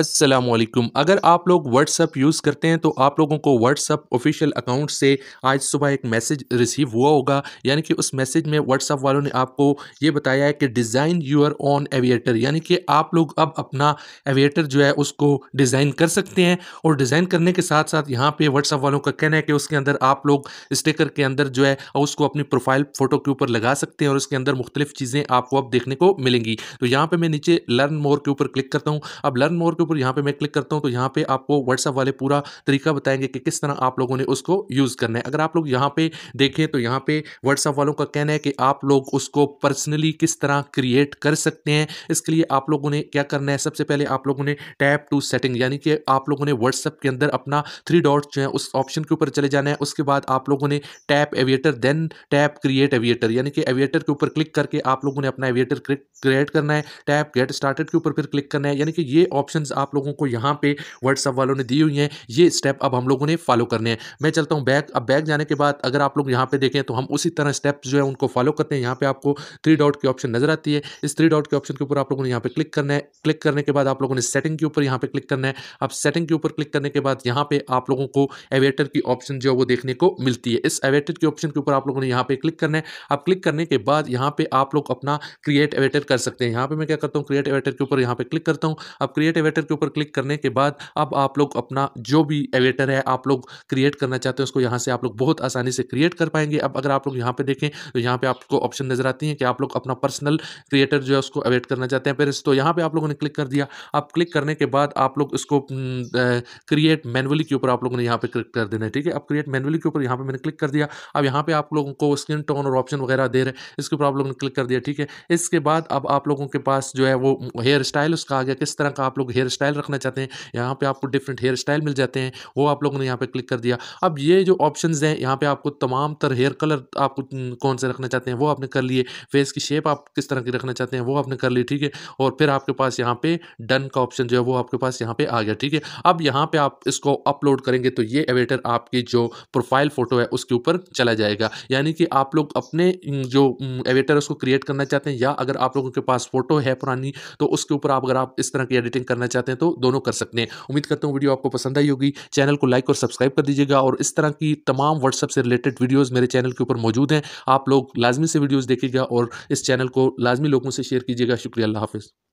असलम अगर आप लोग व्हाट्सअप यूज़ करते हैं तो आप लोगों को व्हाट्सअप ऑफिशियल अकाउंट से आज सुबह एक मैसेज रिसीव हुआ होगा यानी कि उस मैसेज में व्हाट्सअप वालों ने आपको ये बताया है कि डिज़ाइन यूर ऑन एविएटर यानी कि आप लोग अब अपना एविएटर जो है उसको डिज़ाइन कर सकते हैं और डिज़ाइन करने के साथ साथ यहाँ पे व्हाट्सअप वालों का कहना है कि उसके अंदर आप लोग स्टिकर के अंदर जो है उसको अपनी प्रोफाइल फ़ोटो के ऊपर लगा सकते हैं और उसके अंदर मुख्तलिफ चीज़ें आपको अब देखने को मिलेंगी तो यहाँ पर मैं नीचे लर्न मोर के ऊपर क्लिक करता हूँ अब लर्न मोर ऊपर यहाँ पे मैं क्लिक करता हूँ तो यहाँ पे आपको व्हाट्सअप वाले पूरा तरीका बताएंगे कि किस तरह आप लोगों ने उसको यूज़ करना है अगर आप लोग यहाँ पे देखें तो यहाँ पे व्हाट्सअप वालों का कहना है कि आप लोग उसको पर्सनली किस तरह क्रिएट कर सकते हैं इसके लिए आप लोगों ने क्या करना है सबसे पहले आप लोगों ने टैप टू सेटिंग यानी कि आप लोगों ने व्हाट्सअप के अंदर अपना थ्री डॉट जो है उस ऑप्शन के ऊपर चले जाना है उसके बाद आप लोगों ने tap aviator then tap create aviator यानी कि एविएटर के ऊपर क्लिक करके आप लोगों ने अपना एविएटर क्रिएट करना है टैप गेट स्टार्टेड के ऊपर फिर क्लिक करना है यानी कि ये ऑप्शंस आप लोगों को यहाँ पे व्हाट्सअप वालों ने दी हुई हैं ये स्टेप अब हम लोगों ने फॉलो करने हैं मैं चलता हूँ बैक अब बैक जाने के बाद अगर आप लोग यहाँ पे देखें तो हम उसी तरह स्टेप जो है उनको फॉलो करते हैं यहाँ पे आपको थ्री डॉट की ऑप्शन नजर आती है इस थ्री डॉट के ऑप्शन के ऊपर आप लोगों ने यहाँ पे क्लिक करना है क्लिक करने के बाद आप लोगों ने सेटिंग के ऊपर यहाँ पे क्लिक करना है अब सेटिंग के ऊपर क्लिक करने के बाद यहाँ पे आप लोगों को एवेटर की ऑप्शन जो है वो देखने को मिलती है इस एवेटर के ऑप्शन के ऊपर आप लोगों ने यहाँ पे क्लिक करना है अब क्लिक करने के बाद यहाँ पे आप लोग अपना क्रिएट एवेटर कर सकते हैं यहाँ पे मैं क्या करता हूँ क्रिएट एवेटर के ऊपर यहाँ पे क्लिक करता हूँ अब क्रिएट एवेटर के ऊपर क्लिक करने के बाद अब आप लोग अपना जो भी एवेटर है आप लोग क्रिएट करना चाहते हैं उसको यहाँ से आप लोग बहुत आसानी से क्रिएट कर पाएंगे अब अगर आप लोग यहाँ पे देखें तो यहाँ पे आपको ऑप्शन नज़र आती है कि आप लोग अपना पर्सनल क्रिएटर जो है उसको अवेट करना चाहते हैं फिर तो यहाँ पर आप लोगों ने क्लिक कर दिया आप क्लिक करने के बाद आप लोग इसको क्रिएट मैनुअली के ऊपर आप लोगों ने यहाँ पर क्लिक कर देना है ठीक है अब क्रिएट मैनुअली के ऊपर यहाँ पर मैंने क्लिक कर दिया अब यहाँ पर आप लोगों को स्क्रीन टोन और ऑप्शन वगैरह दे रहे हैं इसके ऊपर आप लोगों ने क्लिक कर दिया ठीक है इसके बाद अब आप लोगों के पास जो है वो हेयर स्टाइल उसका आ गया किस तरह का आप लोग हेयर स्टाइल रखना चाहते हैं यहाँ पे आपको डिफरेंट हेयर स्टाइल मिल जाते हैं वो आप लोगों ने यहाँ पे क्लिक कर दिया अब ये जो ऑप्शंस हैं यहाँ पे आपको तमाम तर हेयर कलर आपको कौन से रखना चाहते हैं वो आपने कर लिए फेस की शेप आप किस तरह की रखना चाहते हैं वो आपने कर ली ठीक है और फिर आपके पास यहाँ पे डन का ऑप्शन जो है वो आपके पास यहाँ पे आ गया ठीक है अब यहाँ पे आप इसको अपलोड करेंगे तो ये एवेटर आपकी जो प्रोफाइल फ़ोटो है उसके ऊपर चला जाएगा यानी कि आप लोग अपने जो एवेटर उसको क्रिएट करना चाहते हैं या अगर आप लोगों के पास फ़ोटो है पुरानी तो उसके ऊपर आप अगर आप इस तरह की एडिटिंग करना चाहते चाहते हैं तो दोनों कर सकते हैं उम्मीद करता हूँ वीडियो आपको पसंद आई होगी चैनल को लाइक और सब्सक्राइब कर दीजिएगा और इस तरह की तमाम व्हाट्सअप से रिलेटेड वीडियोज़ मेरे चैनल के ऊपर मौजूद हैं आप लोग लाजमी से वीडियोज़ देखिएगा और इस चैनल को लाजमी लोगों से शेयर कीजिएगा शुक्रिया हाफिज़